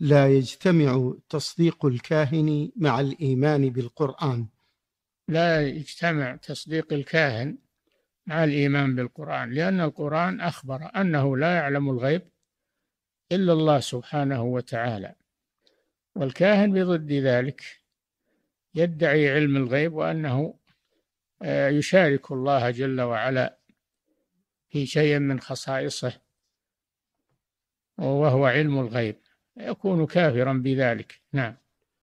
لا يجتمع تصديق الكاهن مع الإيمان بالقرآن لا يجتمع تصديق الكاهن مع الإيمان بالقرآن لأن القرآن أخبر أنه لا يعلم الغيب إلا الله سبحانه وتعالى والكاهن بضد ذلك يدعي علم الغيب وأنه آه، يشارك الله جل وعلا في شيء من خصائصه وهو علم الغيب يكون كافرا بذلك نعم